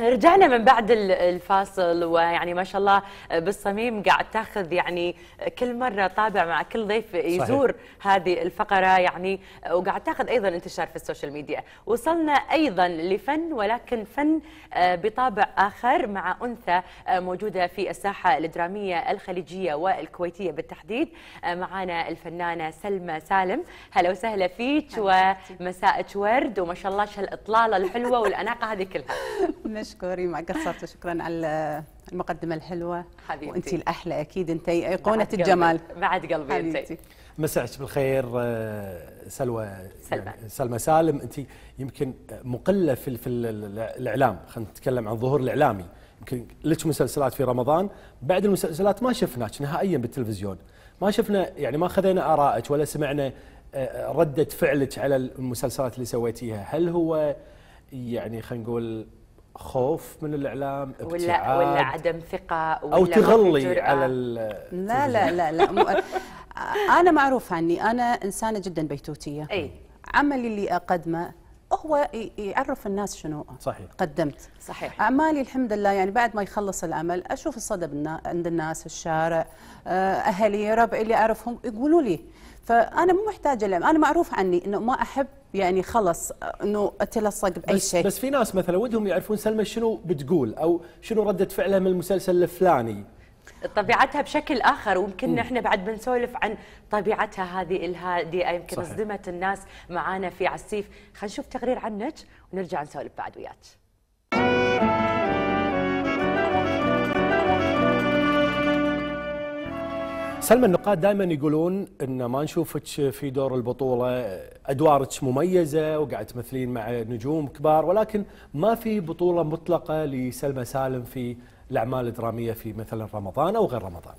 رجعنا من بعد الفاصل ويعني ما شاء الله بالصميم قاعد تاخذ يعني كل مره طابع مع كل ضيف يزور صحيح. هذه الفقره يعني وقاعد تاخذ ايضا انتشار في السوشيال ميديا وصلنا ايضا لفن ولكن فن آه، بطابع اخر مع انثى آه، موجوده في الساحه الدراميه الخليجيه والكويتيه بالتحديد آه، معنا الفنانه سلمى سالم هلا وسهلا فيك ومساءك ورد وما شاء الله هالاطلاله الحلوه والاناقه هذه كلها مشكورين ما قصرتوا شكرا على المقدمة الحلوة حبيبتي وأنت الأحلى أكيد أنت أيقونة الجمال بعد قلبي أنت مساك بالخير آه، سلوى سلمى يعني سلمى سالم أنت يمكن مقلة في, في الإعلام خلينا نتكلم عن ظهور الإعلامي يمكن لك مسلسلات في رمضان بعد المسلسلات ما شفناك نهائيا بالتلفزيون ما شفنا يعني ما خذينا آرائك ولا سمعنا آه، ردة فعلك على المسلسلات اللي سويتيها هل هو يعني خلينا نقول خوف من الاعلام ولا ولا عدم ثقه ولا او تغلي على لا لا لا لا مو انا معروف عني انا انسانه جدا بيتوتيه اي عملي اللي اقدمه هو يعرف الناس شنو صحيح قدمت صحيح اعمالي الحمد لله يعني بعد ما يخلص العمل اشوف الصدى عند الناس الشارع آه، اهلي ربعي اللي اعرفهم يقولوا لي فانا مو محتاجه لهم انا معروف عني انه ما احب يعني خلص انه تلصق باي شيء بس في ناس مثلا ودهم يعرفون سلمى شنو بتقول او شنو رده فعلها من المسلسل الفلاني طبيعتها بشكل اخر ويمكن احنا بعد بنسولف عن طبيعتها هذه الهادئه يمكن صدمت الناس معانا في عسيف خلينا نشوف تقرير عنك ونرجع نسولف بعد وياك سلمى النقاد دائما يقولون ان ما نشوفك في دور البطوله ادوارك مميزه وقاعد تمثلين مع نجوم كبار ولكن ما في بطوله مطلقه لسلمى سالم في الاعمال الدراميه في مثلا رمضان او غير رمضان.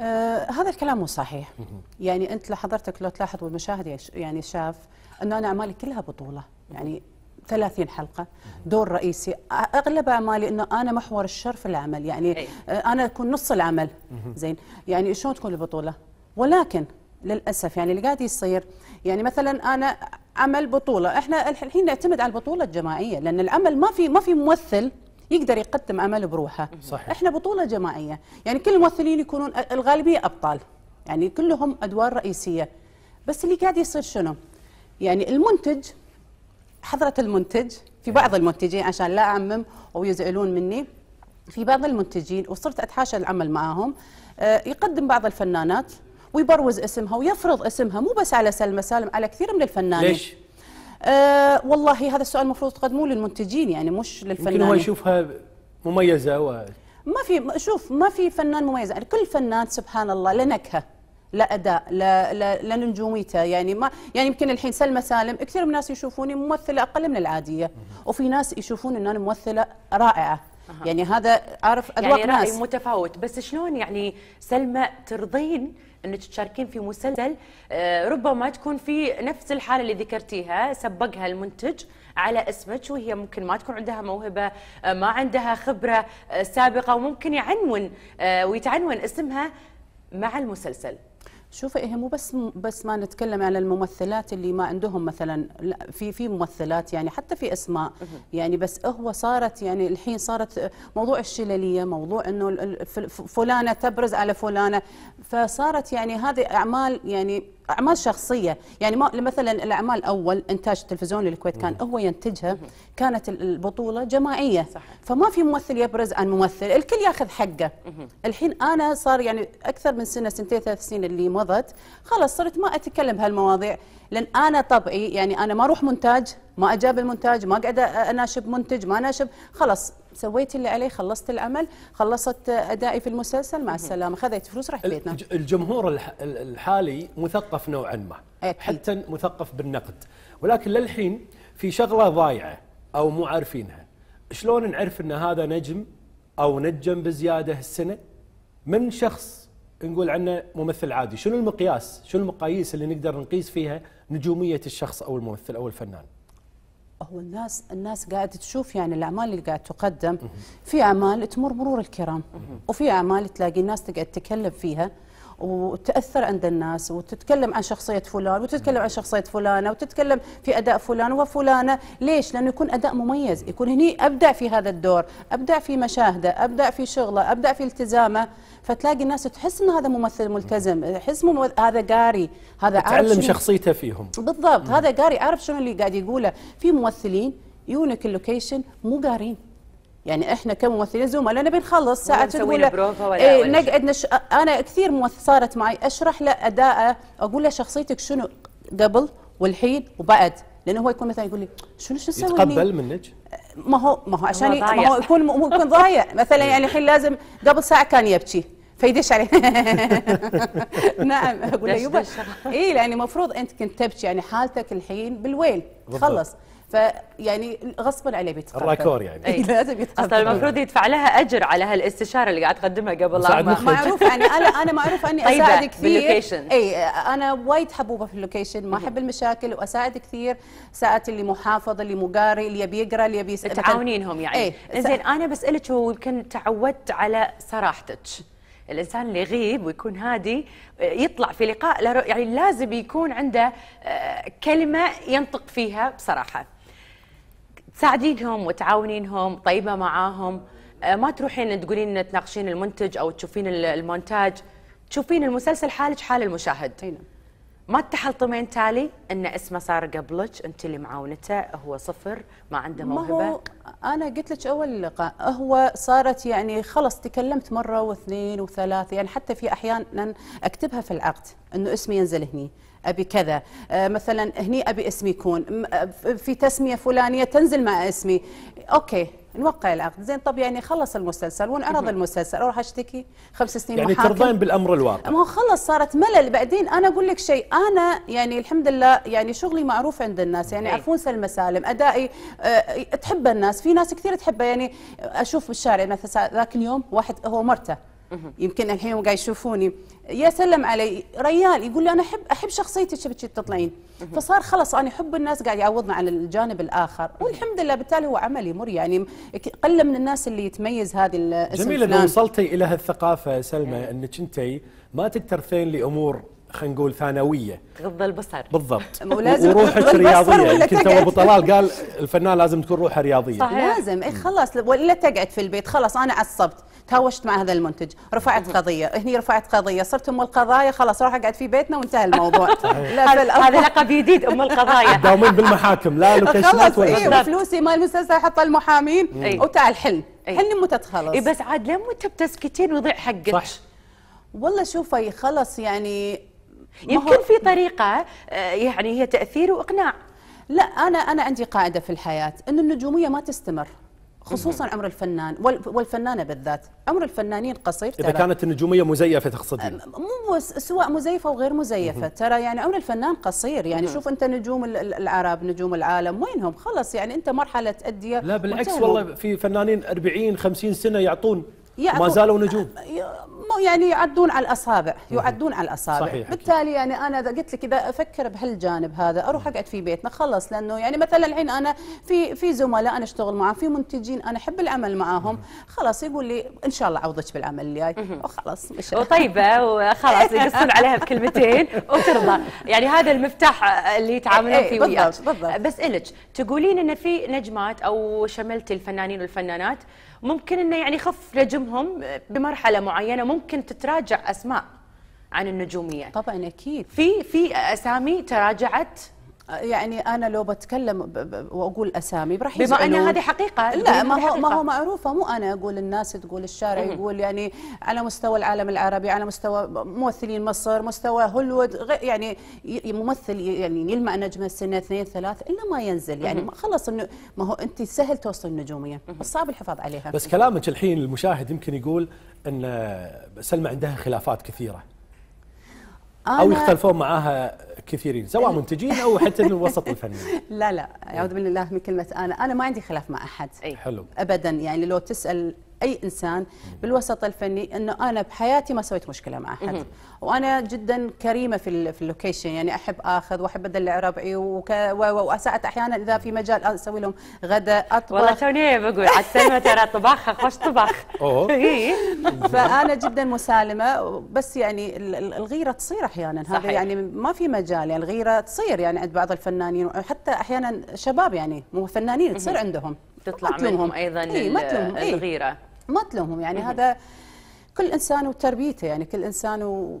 آه هذا الكلام مو صحيح يعني انت لحضرتك لو تلاحظ والمشاهد يعني شاف انه انا اعمالي كلها بطوله يعني 30 حلقه دور رئيسي اغلب اعمالي انه انا محور الشر في العمل يعني أي. آه، انا اكون نص العمل زين يعني شلون تكون البطوله ولكن للاسف يعني اللي قاعد يصير يعني مثلا انا عمل بطوله احنا الحين نعتمد على البطوله الجماعيه لان العمل ما في ما في ممثل يقدر يقدم عمل بروحه صحيح. احنا بطوله جماعيه يعني كل الممثلين يكونون الغالبيه ابطال يعني كلهم ادوار رئيسيه بس اللي قاعد يصير شنو يعني المنتج حضرة المنتج في بعض المنتجين عشان لا أعمم أو يزعلون مني في بعض المنتجين وصرت أتحاشى العمل معاهم آه، يقدم بعض الفنانات ويبروز اسمها ويفرض اسمها مو بس على سلمى سالم على كثير من الفنانين ليش؟ آه والله هذا السؤال المفروض تقدموه للمنتجين يعني مش للفنانين يمكن هو يشوفها مميزه و... ما في شوف ما في فنان مميز يعني كل فنان سبحان الله له نكهه لا اداء لا لا, لا نجوميته يعني ما يعني يمكن الحين سلمى سالم كثير من الناس يشوفوني ممثله اقل من العاديه وفي ناس يشوفون ان انا ممثله رائعه يعني هذا عارف اذواق يعني ناس متفاوت بس شلون يعني سلمى ترضين انك تشاركين في مسلسل آه، ربما تكون في نفس الحاله اللي ذكرتيها سبقها المنتج على اسمك وهي ممكن ما تكون عندها موهبه آه، ما عندها خبره آه، سابقه وممكن يعنون ويتعنون اسمها مع المسلسل شوفي إيه، هي مو بس بس ما نتكلم عن الممثلات اللي ما عندهم مثلا في في ممثلات يعني حتى في اسماء يعني بس هو صارت يعني الحين صارت موضوع الشلليه موضوع انه فلانه تبرز على فلانه فصارت يعني هذه اعمال يعني اعمال شخصيه يعني ما مثلا الاعمال اول انتاج التلفزيون للكويت كان هو ينتجها كانت البطوله جماعيه فما في ممثل يبرز عن ممثل الكل ياخذ حقه الحين انا صار يعني اكثر من سنه سنتين ثلاث سنين اللي مضت خلاص صرت ما اتكلم بهالمواضيع لان انا طبعي يعني انا ما اروح مونتاج ما اجاب المونتاج ما اقعد اناشب منتج ما اناشب خلاص سويت اللي علي خلصت العمل خلصت ادائي في المسلسل مع السلامه خذيت فلوس رحت بيتنا الجمهور الحالي مثقف نوعا ما أكيد. حتى مثقف بالنقد ولكن للحين في شغله ضايعه او مو عارفينها شلون نعرف ان هذا نجم او نجم بزياده السنه من شخص نقول عنه ممثل عادي شنو المقياس شنو المقاييس اللي نقدر نقيس فيها نجوميه الشخص او الممثل او الفنان هو الناس الناس قاعده تشوف يعني الاعمال اللي قاعد تقدم في اعمال تمر مرور الكرام وفي اعمال تلاقي الناس تقعد تتكلم فيها وتاثر عند الناس وتتكلم عن شخصيه فلان وتتكلم عن شخصيه فلانه وتتكلم في اداء فلان وفلانه ليش لانه يكون اداء مميز يكون هني ابدع في هذا الدور ابدع في مشاهده ابدع في شغله ابدع في التزامه فتلاقي الناس تحس ان هذا ممثل ملتزم تحس ممو... هذا قاري هذا عارف تعلم شخصيته فيهم بالضبط هذا قاري عارف شنو اللي قاعد يقوله في ممثلين يونك اللوكيشن مو قارين يعني احنا كممثلين نبي بنخلص ساعه الاولى إيه نقعد نش... انا كثير ممثل صارت معي اشرح له اداءه اقول له شخصيتك شنو قبل والحين وبعد لانه هو يكون مثلا يقول لي شنو شو اسوي يتقبل منك ما هو ما هو عشان ما هو يكون ممكن ضايع مثلا يعني الحين لازم قبل ساعه كان يبكي فيدش عليه نعم اقول له يبا اي لاني المفروض انت كنت تبكي يعني حالتك الحين بالويل خلص فيعني غصبا عليه بيتقبل الراكور يعني أي. لازم يتقبل اصلا المفروض يدفع لها اجر على هالاستشاره اللي قاعد تقدمها قبل لا معروف يعني انا انا معروف اني اساعد كثير اي انا وايد حبوبه في اللوكيشن ما احب المشاكل واساعد كثير ساعات اللي محافظ اللي مقاري اللي يبي يقرا اللي يبي تعاونينهم يعني زين انا بسالك ويمكن تعودت على صراحتك الانسان اللي يغيب ويكون هادي يطلع في لقاء يعني لازم يكون عنده آه، كلمه ينطق فيها بصراحه تساعدينهم وتعاونينهم طيبه معاهم آه، ما تروحين تقولين تناقشين المنتج او تشوفين المونتاج تشوفين المسلسل حالك حال المشاهد هنا. نعم. ما تحلطمين تالي ان اسمه صار قبلك انت اللي معاونته هو صفر ما عنده موهبه ما هو انا قلت لك اول لقاء هو صارت يعني خلص تكلمت مره واثنين وثلاث يعني حتى في احيانا اكتبها في العقد انه اسمي ينزل هني ابي كذا آه، مثلا هني ابي اسمي يكون آه، في تسميه فلانيه تنزل مع اسمي اوكي نوقع العقد زين طب يعني خلص المسلسل وانعرض المسلسل اروح اشتكي خمس سنين يعني محاكم. ترضين بالامر الواقع ما خلص صارت ملل بعدين انا اقول لك شيء انا يعني الحمد لله يعني شغلي معروف عند الناس يعني يعرفون إيه. سالم ادائي أه تحب الناس في ناس كثير تحبه يعني اشوف بالشارع مثلا ذاك اليوم واحد هو مرته يمكن الحين وقاعد يشوفوني يا سلم علي ريال يقول لي انا احب احب شخصيتك شبكي تطلعين فصار خلاص انا حب الناس قاعد يعوضنا على الجانب الاخر والحمد لله بالتالي هو عمل يمر يعني قله من الناس اللي يتميز هذه الاسم جميل انه وصلتي الى هالثقافه سلمى إيه. انك انت ما تكترثين لامور خلينا نقول ثانويه غض البصر بالضبط وروحك رياضيه يمكن تو ابو طلال قال الفنان لازم تكون روحه رياضيه صحيح. لازم اي خلاص ولا تقعد في البيت خلاص انا عصبت تهاوشت مع هذا المنتج رفعت قضيه هني رفعت قضيه صرت ام القضايا خلاص راح اقعد في بيتنا وانتهى الموضوع لا هذا لقب جديد ام القضايا داومين بالمحاكم لا لوكيشنات ولا إيه فلوسي مال المسلسل احطها المحامين إيه. وتعال الحلم إيه. حل متى تخلص اي بس عاد لين متى بتسكتين وضيع حقك صح والله شوفي خلص يعني يمكن في طريقه آه، يعني هي تاثير واقناع لا انا انا عندي قاعده في الحياه ان النجوميه ما تستمر خصوصا امر الفنان والفنانه بالذات امر الفنانين قصير ترى اذا كانت النجوميه مزيفه تقصدين مو سواء مزيفه وغير مزيفه ترى يعني امر الفنان قصير يعني شوف انت نجوم العرب نجوم العالم وينهم خلص يعني انت مرحله تاديه لا بالعكس والله في فنانين 40 50 سنه يعطون ما زالوا نجوم يعني يعدون على الاصابع يعدون على الاصابع صحيح بالتالي يعني انا اذا قلت لك اذا افكر بهالجانب هذا اروح اقعد في بيتنا خلص لانه يعني مثلا الحين انا في في زملاء انا اشتغل معاهم في منتجين انا احب العمل معاهم خلاص يقول لي ان شاء الله عوضك بالعمل الجاي وخلاص وطيبه وخلاص يقصون عليها بكلمتين وترضى يعني هذا المفتاح اللي يتعاملون إيه، فيه وياك بالضبط بس الك تقولين ان في نجمات او شملتي الفنانين والفنانات ممكن انه يعني يخف نجمهم بمرحله معينه ممكن تتراجع اسماء عن النجوميه طبعا اكيد في في اسامي تراجعت يعني انا لو بتكلم واقول اسامي راح بما ان هذه حقيقه لا ما هو ما هو معروفه مو انا اقول الناس تقول الشارع يقول يعني على مستوى العالم العربي على مستوى ممثلين مصر مستوى هوليوود يعني ممثل يعني يلمع نجمه سنه اثنين ثلاث الا ما ينزل يعني خلص انه ما هو انت سهل توصل النجوميه بس صعب الحفاظ عليها بس كلامك الحين المشاهد يمكن يقول ان سلمى عندها خلافات كثيره او يختلفون معاها كثيرين سواء منتجين او حتى من الوسط الفني لا لا اعوذ بالله من كلمه انا انا ما عندي خلاف مع احد أي. حلو ابدا يعني لو تسال اي انسان بالوسط الفني انه انا بحياتي ما سويت مشكله مع احد وانا جدا كريمه في في اللوكيشن يعني احب اخذ واحب ادلع ربعي واساءت احيانا اذا في مجال اسوي لهم غداء اطبخ والله توني بقول على ترى طبخها خوش طبخ إيه. فانا جدا مسالمه بس يعني الغيره تصير احيانا هذا يعني ما في مجال يعني الغيره تصير يعني عند بعض الفنانين وحتى احيانا شباب يعني مو فنانين تصير عندهم تطلع منهم ايضا إيه, إيه. الغيره ما تلومهم يعني هذا كل انسان وتربيته يعني كل انسان و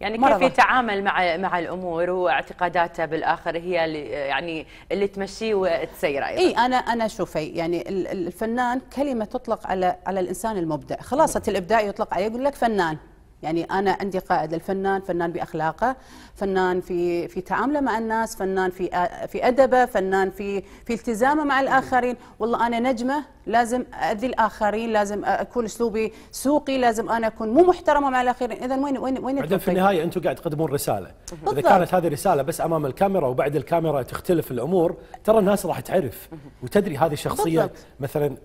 يعني كيف يتعامل مع مع الامور واعتقاداته بالاخر هي اللي يعني اللي تمشيه وتسيره ايضا اي انا انا شوفي يعني الفنان كلمه تطلق على على الانسان المبدع خلاصه الابداع يطلق عليه يقول لك فنان يعني انا عندي قائد الفنان فنان باخلاقه فنان في في تعامله مع الناس فنان في في ادبه فنان في في التزامه مع الاخرين والله انا نجمه لازم اذي الاخرين لازم اكون اسلوبي سوقي لازم انا اكون مو محترمه مع الاخرين اذا وين وين وين بعدين في النهايه انتم قاعد تقدمون رساله بالضبط. اذا كانت هذه رساله بس امام الكاميرا وبعد الكاميرا تختلف الامور ترى الناس راح تعرف وتدري هذه الشخصيه بالضبط. مثلا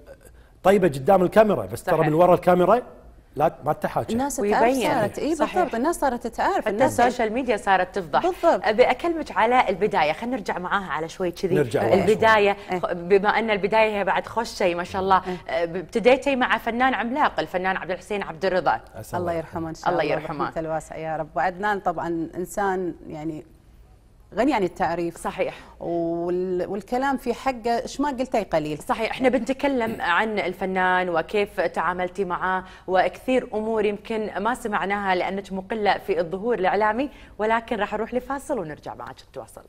طيبه قدام الكاميرا بس ترى من وراء الكاميرا لا ما تحاكى الناس تعرف صارت اي بالضبط الناس صارت تعرف حتى السوشيال ميديا صارت تفضح بالضبط ابي اكلمك على البدايه خلينا نرجع معاها على شوي كذي آه، البدايه شوي. إيه. بما ان البدايه هي بعد خوش شيء ما شاء الله إيه. آه، ابتديتي مع فنان عملاق الفنان عبد الحسين عبد الرضا الله يرحمه ان شاء الله الله يرحمه الواسع يا رب وعدنان طبعا انسان يعني غني عن التعريف صحيح والكلام في حقه ايش ما قلتي قليل صحيح احنا بنتكلم عن الفنان وكيف تعاملتي معه وكثير امور يمكن ما سمعناها لانك مقله في الظهور الاعلامي ولكن راح نروح لفاصل ونرجع معك تواصل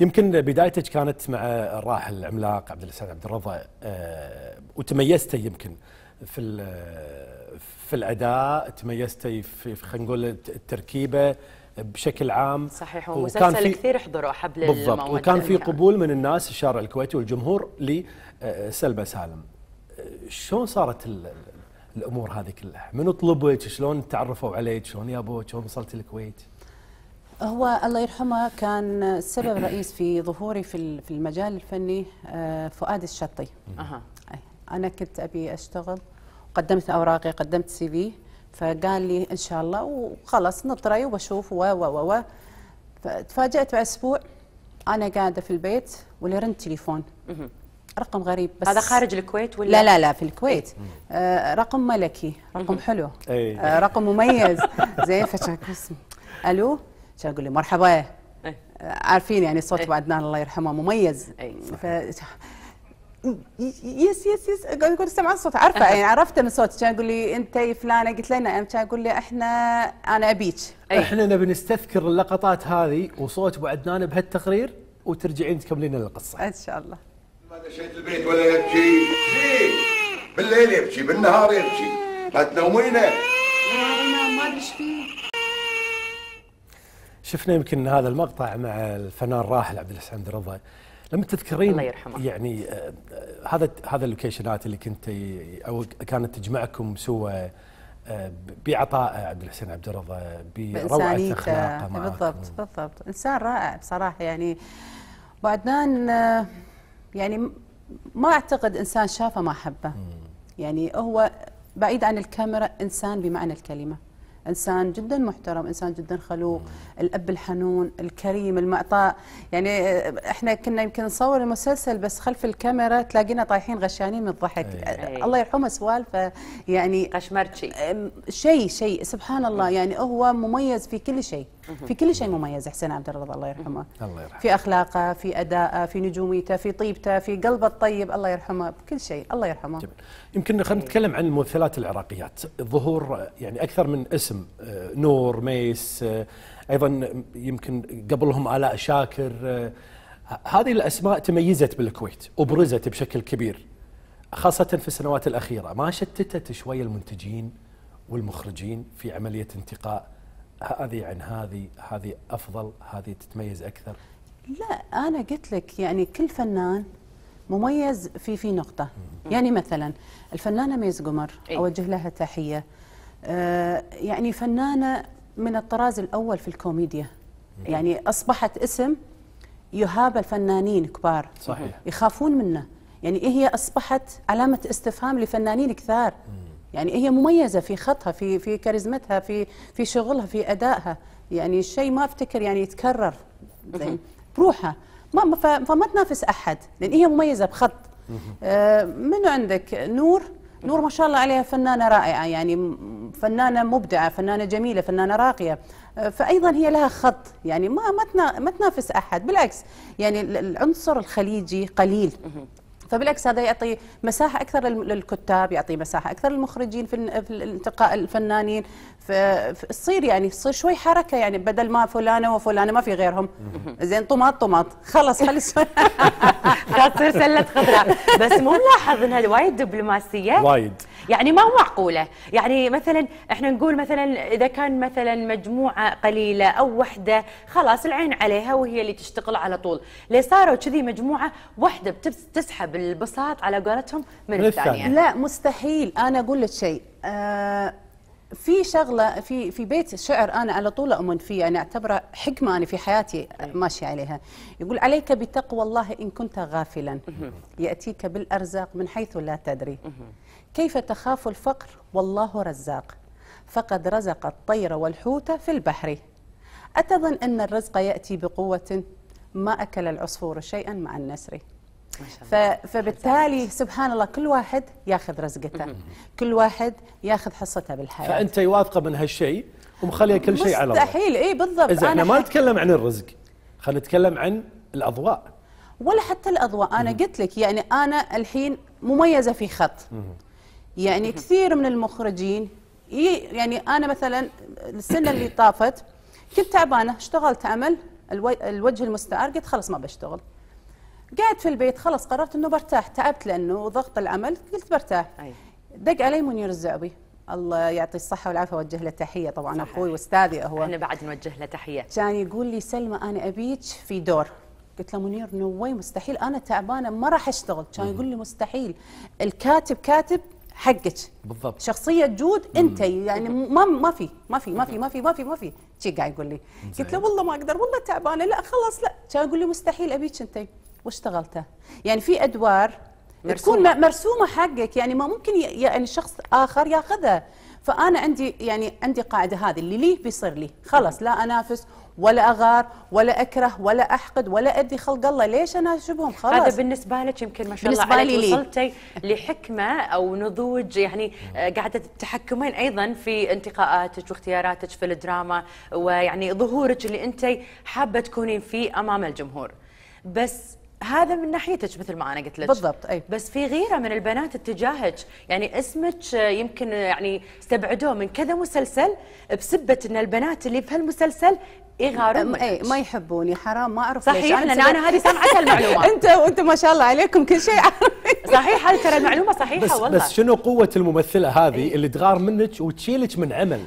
يمكن بدايتك كانت مع الراحل العملاق عبد الاستاذ عبد الرضا آه، وتميزتي يمكن في آه، في الاداء تميزتي في خلينا نقول التركيبه بشكل عام صحيح ومسلسل في كثير حضروا حبل بالضبط وكان في قبول من الناس الشارع الكويتي والجمهور لسلمى آه، سالم شلون صارت الامور هذه كلها؟ منو طلبك؟ شلون تعرفوا عليك؟ شلون يابوك؟ شلون وصلت الكويت؟ هو الله يرحمه كان سبب رئيس في ظهوري في في المجال الفني آه، فؤاد الشطي اها انا كنت ابي اشتغل قدمت اوراقي قدمت سي في فقال لي ان شاء الله وخلص نطري وبشوف و و و فتفاجات باسبوع انا قاعده في البيت ولرن تليفون رقم غريب بس هذا خارج الكويت ولا لا لا لا في الكويت إيه. آه، رقم ملكي رقم حلو آه، رقم مميز زين فشك الو عشان اقول لي مرحبا أي. عارفين يعني صوت ابو إيه. عدنان الله يرحمه مميز أي. ف... يس يس يس يقول سمع الصوت عارفه يعني عرفته من صوتك كان يقول لي انت فلانه قلت له نعم كان يقول لي احنا انا ابيك إيه. احنا نبي نستذكر اللقطات هذه وصوت ابو عدنان بهالتقرير وترجعين تكملين القصه ان شاء الله ما دشيت البيت ولا يبكي بالليل يبكي بالنهار يبكي لا تنومينه ما ادري ايش فيه شفنا يمكن هذا المقطع مع الفنان الراحل عبد الحسين رضا لما تذكرين الله يرحمه يعني آه، آه، هذا هذا اللوكيشنات اللي كنت او كانت تجمعكم سوى آه، بعطاء عبد الحسين عبد الرضا بروعه اخلاقه معكم. بالضبط بالضبط انسان رائع بصراحه يعني وعدنان يعني ما اعتقد انسان شافه ما حبه يعني هو بعيد عن الكاميرا انسان بمعنى الكلمه انسان جدا محترم انسان جدا خلوق الاب الحنون الكريم المعطاء يعني آه، احنا كنا يمكن نصور المسلسل بس خلف الكاميرا تلاقينا طايحين غشانين من الضحك أيه. الله يرحمه سوالفه يعني قشمرتشي شيء شيء سبحان الله يعني هو مميز في كل شيء في كل شيء مميز حسين عبد الرضا الله يرحمه الله يرحمه في اخلاقه في ادائه في نجوميته في طيبته في قلبه الطيب الله يرحمه بكل شيء الله يرحمه جميل. يمكن خلينا نتكلم عن الممثلات العراقيات ظهور يعني اكثر من اسم آه، نور ميس آه، ايضا يمكن قبلهم الاء شاكر آه، هذه الاسماء تميزت بالكويت وبرزت بشكل كبير خاصه في السنوات الاخيره ما شتتت شويه المنتجين والمخرجين في عمليه انتقاء هذه عن هذه هذه افضل هذه تتميز اكثر لا انا قلت لك يعني كل فنان مميز في في نقطه يعني مثلا الفنانه ميز قمر إيه. اوجه لها تحيه آه، يعني فنانه من الطراز الاول في الكوميديا يعني اصبحت اسم يهاب الفنانين كبار صحيح يخافون منه يعني هي اصبحت علامه استفهام لفنانين كثار مم. يعني هي مميزه في خطها في في كاريزمتها في في شغلها في ادائها يعني الشيء ما افتكر يعني يتكرر زين بروحها ما فما تنافس احد لان هي مميزه بخط آه، منو عندك نور نور ما شاء الله عليها فنانه رائعه يعني فنانه مبدعه فنانه جميله فنانه راقيه آه، فايضا هي لها خط يعني ما ما تنافس احد بالعكس يعني العنصر الخليجي قليل فبالعكس طيب هذا يعطي مساحه اكثر للكتاب يعطي مساحه اكثر للمخرجين في, في الانتقاء الفنانين فتصير يعني تصير شوي حركه يعني بدل ما فلانه وفلانه ما في غيرهم زين طماط طماط خلص خلص تصير سله خضراء بس مو ملاحظ انها وايد دبلوماسيه وايد يعني ما هو معقوله يعني مثلا احنا نقول مثلا اذا كان مثلا مجموعه قليله او وحده خلاص العين عليها وهي اللي تشتغل على طول ليه صاروا كذي مجموعه وحده بتسحب البساط على قولتهم من الثانيه لا مستحيل انا اقول لك شيء آه في شغله في في بيت شعر انا على طول اؤمن فيه انا اعتبره حكمه انا في حياتي إيه. ماشيه عليها يقول عليك بتقوى الله ان كنت غافلا ياتيك بالارزاق من حيث لا تدري كيف تخاف الفقر والله رزاق فقد رزق الطير والحوت في البحر أتظن أن الرزق يأتي بقوة ما أكل العصفور شيئا مع النسر فبالتالي سبحان الله كل واحد ياخذ رزقته كل واحد ياخذ حصته بالحياه فانت واثقه من هالشيء ومخليه كل شيء على الله مستحيل اي بالضبط اذا احنا ما نتكلم عن الرزق خلينا نتكلم عن الاضواء ولا حتى الاضواء انا قلت لك يعني انا الحين مميزه في خط مم. يعني كثير من المخرجين يعني انا مثلا السنه اللي طافت كنت تعبانه اشتغلت عمل الوجه المستعار قلت خلاص ما بشتغل قعدت في البيت خلاص قررت انه برتاح تعبت لانه ضغط العمل قلت برتاح دق علي منير الزعبي الله يعطي الصحة والعافية وجه له تحية طبعا صحيح. أخوي واستاذي هو احنا بعد نوجه له تحية كان يقول لي سلمى أنا أبيك في دور قلت له منير نوي مستحيل أنا تعبانة ما راح أشتغل كان يقول لي مستحيل الكاتب كاتب حقك بالضبط شخصيه جود انت يعني ما ما في ما في ما في ما في ما في ما في شي قاعد يقول لي قلت له والله ما اقدر والله تعبانه لا خلاص لا كان يقول لي مستحيل ابيك انت واشتغلته يعني في ادوار مرسومة. تكون مرسومه حقك يعني ما ممكن يعني شخص اخر ياخذها فانا عندي يعني عندي قاعده هذه اللي لي بيصير لي خلاص لا انافس ولا اغار ولا اكره ولا احقد ولا ادي خلق الله ليش انا اشبههم خلاص هذا بالنسبه لك يمكن ما شاء الله عليك لي. وصلتي لحكمه او نضوج يعني آه، قاعده تتحكمين ايضا في انتقاءاتك واختياراتك في الدراما ويعني ظهورك اللي انت حابه تكونين فيه امام الجمهور بس هذا من ناحيتك مثل ما انا قلت لك بالضبط اي بس في غيره من البنات اتجاهك يعني اسمك يمكن يعني استبعدوه من كذا مسلسل بسبه ان البنات اللي في بهالمسلسل يغارون اي ما يحبوني حرام ما اعرف صحيح ليش. صحيح أنا هذه سمعت المعلومه انت وانت ما شاء الله عليكم كل شيء صحيح هذه ترى معلومه صحيحه بس والله بس شنو قوه الممثله هذه إيه. اللي تغار منك وتشيلك من عمل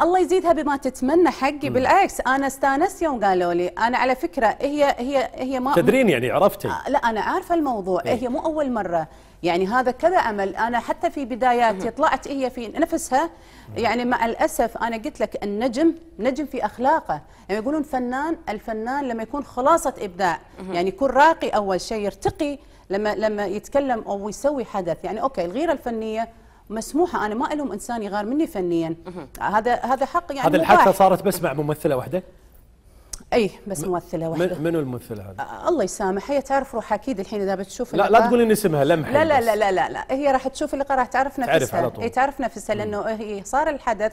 الله يزيدها بما تتمنى حقي بالعكس انا استانست يوم قالوا لي انا على فكره هي هي هي ما تدرين يعني عرفتي آه، لا انا عارفه الموضوع إيه؟ هي مو اول مره يعني هذا كذا عمل انا حتى في بداياتي طلعت هي في نفسها يعني مع الاسف انا قلت لك النجم نجم في اخلاقه يعني يقولون فنان الفنان لما يكون خلاصه ابداع يعني يكون راقي اول شيء يرتقي لما لما يتكلم او يسوي حدث يعني اوكي الغيره الفنيه مسموحه انا ما الوم انسان يغار مني فنيا هذا هذا حق يعني هذا الحادثه صارت بس مع ممثله واحده اي بس ممثله واحده منو الممثله هذه؟ آه الله يسامح هي تعرف روحها اكيد الحين اذا بتشوف لا لا تقولين اسمها لمحه لا لا, لا لا لا لا هي راح تشوف اللقاء راح تعرف نفسها تعرف على طول. هي إيه، تعرف نفسها لانه هي إيه، صار الحدث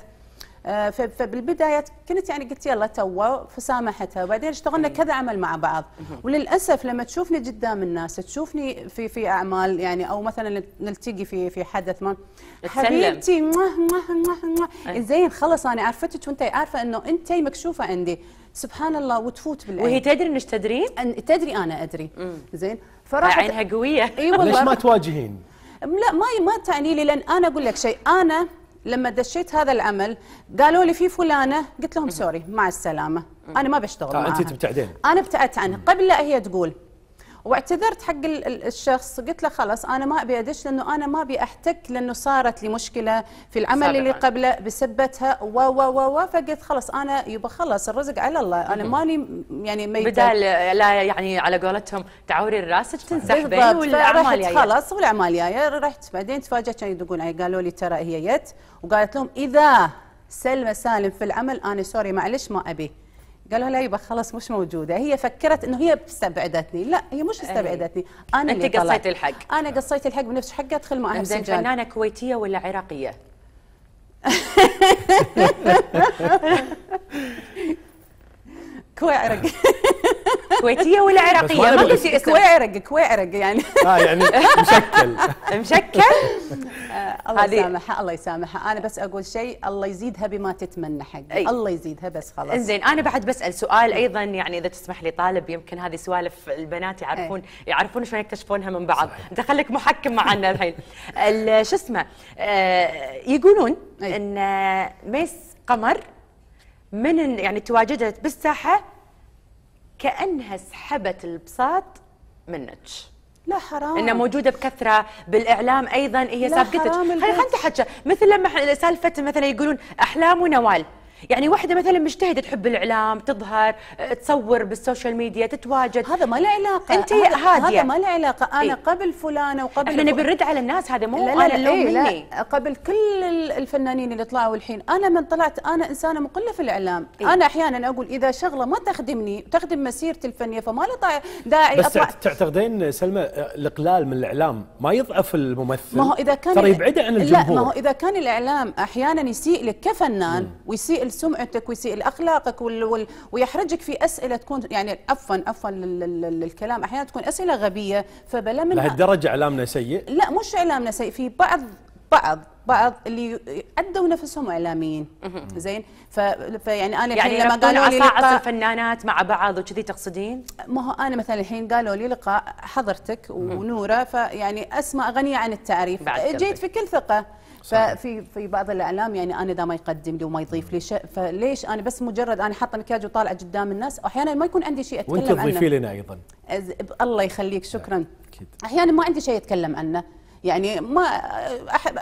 آه، فبالبدايه كنت يعني قلت يلا تو فسامحتها وبعدين اشتغلنا كذا عمل مع بعض وللاسف لما تشوفني قدام الناس تشوفني في في اعمال يعني او مثلا نلتقي في في حدث ما حبيبتي مه مه مه زين خلص انا عرفتك وانت عارفه انه انت مكشوفه عندي سبحان الله وتفوت بالعين وهي تدري انك تدرين؟ تدري انا ادري زين فراحت عينها قويه اي والله ليش ما تواجهين؟ لا ما ما تعني لي لان انا اقول لك شيء انا لما دشيت هذا العمل قالوا لي في فلانه قلت لهم سوري مع السلامه انا ما بشتغل معها. طيب، انت بتعدين انا ابتعدت عنها قبل لا هي تقول واعتذرت حق الشخص قلت له خلاص انا ما ابي ادش لانه انا ما ابي احتك لانه صارت لي مشكله في العمل اللي قبله بسبتها و و و فقلت خلاص انا يبا خلاص الرزق على الله انا ماني يعني ميتة بدال لا يعني على قولتهم تعوري راسك تنسحبي والاعمال جايه خلاص والاعمال جايه رحت بعدين تفاجات كانوا يدقون علي قالوا لي ترى هي جت وقالت لهم اذا سلمى سالم في العمل انا سوري معلش ما ابي قالوا لا يبقى خلاص مش موجوده هي فكرت انه هي استبعدتني لا هي مش إيه. استبعدتني انا انت قصيت الحق انا قصيت الحق بنفس حقي ادخل معهم سجان فنانه كويتيه ولا عراقيه عرق كويتيه ولا عراقيه ما قلتي كويرق كويرق يعني اه يعني مشكل مشكل آه الله يسامحها الله يسامحها انا بس اقول شيء الله يزيدها بما تتمنى حق الله يزيدها بس خلاص انزين انا بعد بسال سؤال ايضا يعني اذا تسمح لي طالب يمكن هذه سوالف البنات يعرفون يعرفون شلون يكتشفونها من بعض انت خليك محكم معنا الحين شو اسمه آه، يقولون ان ميس قمر من يعني تواجدت بالساحه كانها سحبت البساط منك لا حرام انها موجوده بكثره بالاعلام ايضا هي سابقتك خلينا نتحكى مثل لما سالفه مثلا يقولون احلام ونوال يعني واحده مثلا مجتهده تحب الاعلام تظهر آه، تصور بالسوشيال ميديا تتواجد هذا ما له علاقه انت هذا هاديه هذا ما له علاقه انا إيه؟ قبل فلانه وقبل احنا نبي نرد على الناس هذا مو لا لا انا اللوم إيه مني لا قبل كل الفنانين اللي طلعوا الحين انا من طلعت انا انسانه مقله في الاعلام إيه؟ انا احيانا اقول اذا شغله ما تخدمني وتخدم مسيرتي الفنيه فما له داعي بس أطلع تعتقدين سلمى آه، الاقلال من الاعلام ما يضعف الممثل ما هو اذا كان ترى يبعده عن الجمهور لا ما هو اذا كان الاعلام احيانا يسيء لك كفنان ويسيء يزيل سمعتك ويسيء لاخلاقك ويحرجك في اسئله تكون يعني عفوا عفوا للكلام احيانا تكون اسئله غبيه فبلا من لهالدرجه اعلامنا سيء؟ لا مش اعلامنا سيء في بعض بعض بعض اللي ادوا نفسهم اعلاميين زين ف... فيعني انا يعني الحين يعني لما قالوا لي لقاء الفنانات مع بعض وكذي تقصدين؟ ما هو انا مثلا الحين قالوا لي لقاء حضرتك ونوره فيعني اسماء غنيه عن التعريف جيت في كل ثقه صحيح. ففي في بعض الاعلام يعني انا اذا ما يقدم لي وما يضيف لي شيء فليش انا بس مجرد انا حاطه مكياج وطالعه قدام الناس احيانا ما يكون عندي شيء اتكلم عنه وانت تضيفي لنا ايضا الله يخليك نعم، شكرا أكيد. احيانا ما عندي شيء اتكلم عنه يعني ما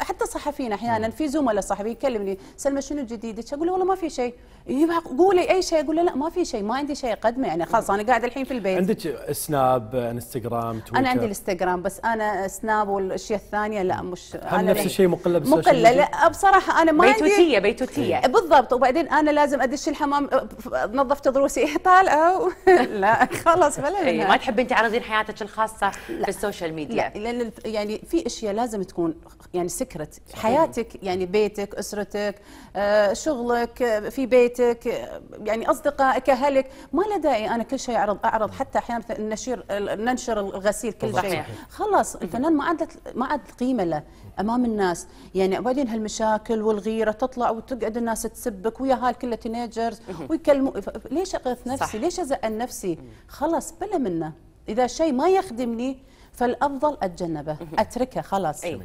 حتى صحفيين احيانا نعم. في زملاء صحفيين يكلمني سلمى شنو جديدك؟ اقول له والله ما في شيء، يبقى قولي اي شيء اقول له لا ما في شيء ما عندي شيء اقدمه يعني خلاص انا قاعده الحين في البيت عندك سناب انستغرام تويتر انا عندي الانستغرام بس انا سناب والاشياء الثانيه لا مش هل انا نفس الشيء مقله بالسوشيال مقله لا بصراحه انا ما بيتوتيه عندي بيتوتيه بيتوتيه إيه، بالضبط وبعدين انا لازم ادش الحمام نظفت ضروسي طالعه لا خلاص بلا إيه، ما تحبين تعرضين حياتك الخاصه لا. في السوشيال ميديا لا لان يعني في اشياء لازم تكون يعني سكرت حياتك يعني بيتك اسرتك آه، شغلك آه، في بيتك بيتك يعني اصدقائك اهلك ما له داعي انا كل شيء اعرض اعرض حتى احيانا نشير ننشر الغسيل كل شيء خلاص الفنان ما عاد ما عاد قيمه له امام الناس يعني وبعدين هالمشاكل والغيره تطلع وتقعد الناس تسبك ويا هال كلها تينيجرز ويكلموا ليش اغث نفسي صح. ليش ازعل نفسي خلاص بلا منه اذا شيء ما يخدمني فالافضل اتجنبه اتركه خلاص أي.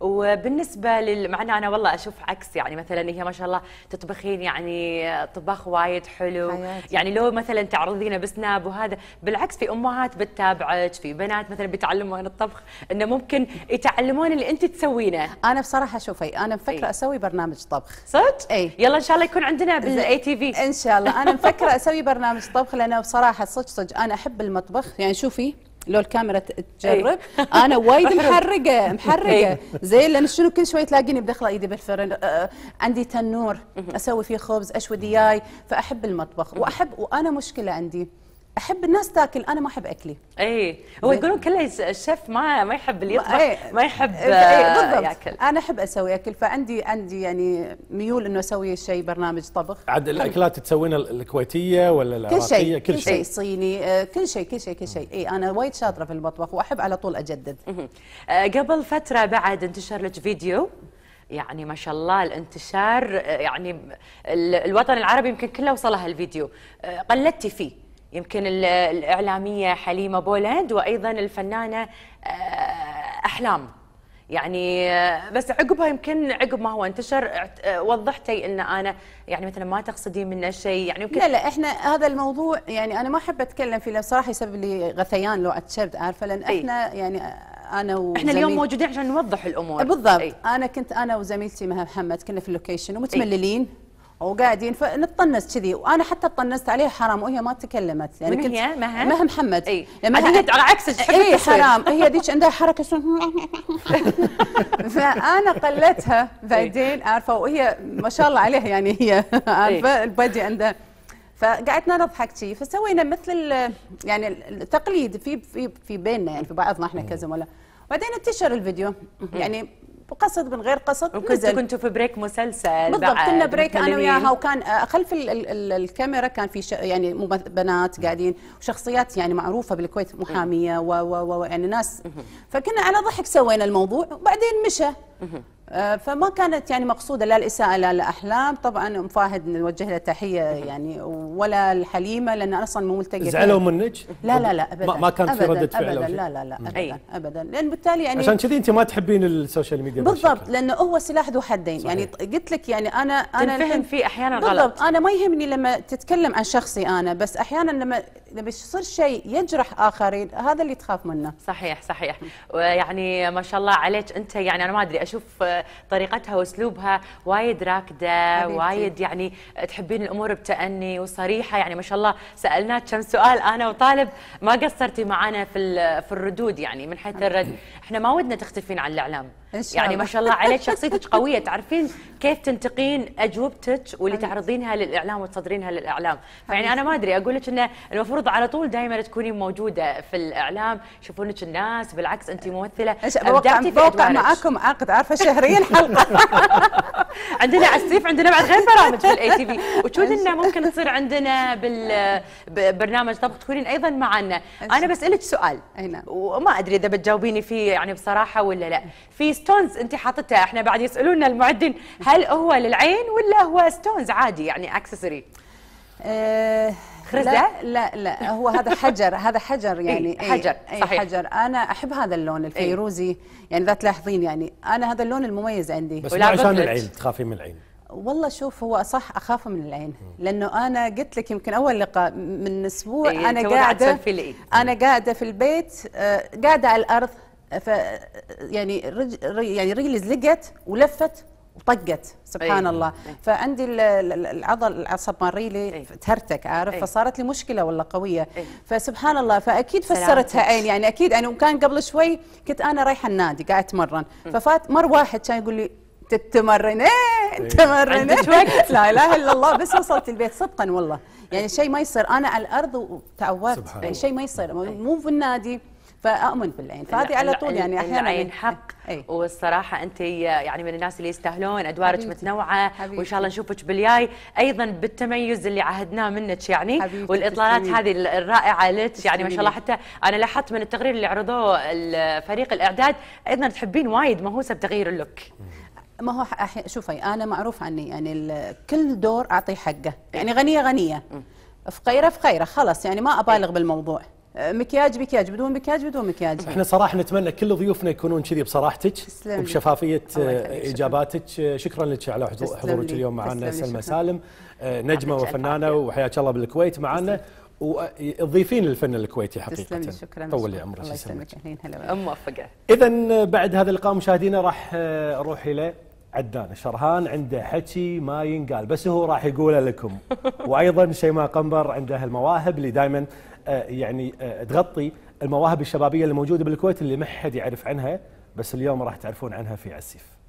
وبالنسبه لل معنا انا والله اشوف عكس يعني مثلا هي ما شاء الله تطبخين يعني طباخ وايد حلو حياتي. يعني لو مثلا تعرضينه بسناب وهذا بالعكس في امهات بتتابعك في بنات مثلا بيتعلموا عن الطبخ انه ممكن يتعلمون اللي انت تسوينه انا بصراحه شوفي انا مفكره أي. اسوي برنامج طبخ صدق اي يلا ان شاء الله يكون عندنا بالاي تي في ان شاء الله انا مفكره اسوي برنامج طبخ لانه بصراحه صدق صدق انا احب المطبخ يعني شوفي لو الكاميرا تجرب إيه. انا وايد محرقه محرقه إيه. زين لان شنو كل شوي تلاقيني بدخل ايدي بالفرن آه عندي تنور اسوي فيه خبز اشوي دياي فاحب المطبخ واحب وانا مشكله عندي احب الناس تاكل انا ما احب اكلي اي هو يقولون كل الشيف ما ما يحب اللي يطبخ ايه ما يحب ايه, إيه، آه، بالضبط ياكل انا احب اسوي اكل فعندي عندي يعني ميول انه اسوي شيء برنامج طبخ عاد الاكلات تسوينها الكويتيه ولا العراقيه كل شيء كل, كل شيء شي. صيني آه، كل شيء كل شيء كل شيء اي انا وايد شاطره في المطبخ واحب على طول اجدد آه، قبل فتره بعد انتشر لك فيديو يعني ما شاء الله الانتشار يعني الوطن العربي يمكن كله وصله هالفيديو قلدتي فيه يمكن الإعلامية حليمة بولند وأيضا الفنانة آه، أحلام يعني آه، بس عقبها يمكن عقب ما هو انتشر آه، وضحتي ان انا يعني مثلا ما تقصدين منه شيء يعني يمكن لا لا احنا هذا الموضوع يعني انا ما احب اتكلم فيه صراحه يسبب لي غثيان لو اتشرد عارفه لان احنا يعني انا احنا اليوم موجودين عشان نوضح الامور بالضبط انا كنت انا وزميلتي مها محمد كنا في اللوكيشن ومتمللين وقاعدين فنطنس كذي وانا حتى طنست عليها حرام وهي ما تكلمت يعني من كنت هي مها مها محمد اي لما يعني هي على عكسك اي حرام هي ذيك عندها حركه فانا قلتها بعدين عارفه وهي ما شاء الله عليها يعني هي عارفه البادي عندها فقعدنا نضحك شي فسوينا مثل يعني التقليد في في في بيننا يعني في بعضنا احنا كزملاء بعدين انتشر الفيديو يعني بقصد من غير قصد وكنتوا كنتوا في بريك مسلسل بالضبط كنا بريك انا وياها وكان آه، خلف ال ال الكاميرا كان في يعني بنات قاعدين وشخصيات يعني معروفه بالكويت محاميه ويعني ناس فكنا على ضحك سوينا الموضوع وبعدين مشى آه، فما كانت يعني مقصوده لا الاساءه لا الاحلام طبعا ام فاهد نوجه لها تحيه يعني ولا الحليمه لان اصلا مو ملتقي زعلوا منك؟ لا لا لا ابدا ما كانت في رده فعل لا لا لا ابدا ابدا لان بالتالي يعني عشان كذي انت ما تحبين السوشيال ميديا بالضبط لانه هو سلاح ذو حدين يعني قلت لك يعني انا انا تنفهم فيه احيانا غلط بالضبط انا ما يهمني لما تتكلم عن شخصي انا بس احيانا لما لما يصير شيء يجرح اخرين هذا اللي تخاف منه صحيح صحيح يعني ما شاء الله عليك انت يعني انا ما ادري اشوف طريقتها واسلوبها وايد راكده وايد يعني تحبين الامور بتاني وصريحه يعني ما شاء الله سالناك كم سؤال انا وطالب ما قصرتي معنا في في الردود يعني من حيث الرد احنا ما ودنا تختفين عن الاعلام يعني ما شاء الله عليك شخصيتك قويه تعرفين كيف تنتقين اجوبتك واللي تعرضينها للاعلام وتصدرينها للاعلام فيعني انا ما ادري اقول لك انه المفروض على طول دائما تكوني موجوده في الاعلام يشوفونك الناس بالعكس انت ممثله بوقع معاكم عقد عارفه شهري هي الحلقه عندنا على السيف عندنا بعد غير برامج في الاي تي في لنا ممكن تصير عندنا بالبرنامج طبخ تكونين ايضا معنا انا بسالك سؤال نعم. وما ادري اذا بتجاوبيني فيه يعني بصراحه ولا لا في ستونز انت حاطتها احنا بعد يسالونا المعدين هل هو للعين ولا هو ستونز عادي يعني اكسسوري آه، خرزة لا لا, لا هو هذا حجر هذا حجر إيه، يعني إيه حجر إيه صحيح حجر أنا أحب هذا اللون إيه. الفيروزي إيه يعني إذا تلاحظين يعني أنا هذا اللون المميز عندي بس عشان العين تخافي من العين والله شوف هو صح اخاف من العين لانه انا قلت لك يمكن اول لقاء من اسبوع إيه انا قاعده انا قاعده في البيت آه، قاعده على الارض ف يعني رج... يعني رجلي زلقت ولفت وطقت سبحان أيه. الله أيه. فعندي العضل العصب مريلي أيه. تهرتك عارف أيه. فصارت لي مشكله والله قويه أيه. فسبحان الله فاكيد فسرتها عين يعني اكيد انا يعني وكان قبل شوي كنت انا رايحه النادي قاعده اتمرن ففات مر واحد كان يقول لي تتمرن إيه؟, إيه. تمرنين وقت لا اله الا الله بس وصلت البيت صدقا والله يعني شيء ما يصير انا على الارض وتعودت يعني شيء ما يصير مو إيه. في النادي فاؤمن بالعين فهذه على طول يعني احيانا العين يعني حق أي. والصراحه انت يعني من الناس اللي يستاهلون ادوارك متنوعه حبيبتي. وان شاء الله نشوفك بالياي ايضا بالتميز اللي عهدناه منك يعني والاطلالات هذه الرائعه لك يعني ما شاء الله حتى انا لاحظت من التقرير اللي عرضوه فريق الاعداد ايضا تحبين وايد مهوسه بتغيير اللوك ما هو شوفي انا معروف عني يعني كل دور اعطيه حقه يعني غنيه غنيه فقيره فقيره خلص يعني ما ابالغ إيه. بالموضوع مكياج مكياج بدون مكياج بدون مكياج احنا صراحه نتمنى كل ضيوفنا يكونون كذي بصراحتك وبشفافيه اجاباتك شكرا لك على حضورك اليوم معنا سلمى سالم آه، نجمه وفنانه وحياك الله بالكويت معنا وضيفين للفن الكويتي حقيقه تسلمي شكرا طول لي عمرك الله يسلمك اهلين هلا موفقه اذا بعد هذا اللقاء مشاهدينا راح آه، اروح الى عدان الشرهان عنده حكي ما ينقال بس هو راح يقوله لكم وايضا شيماء قنبر عندها المواهب اللي دائما آه، يعني آه، تغطي المواهب الشبابيه الموجوده بالكويت اللي ما حد يعرف عنها بس اليوم راح تعرفون عنها في عسيف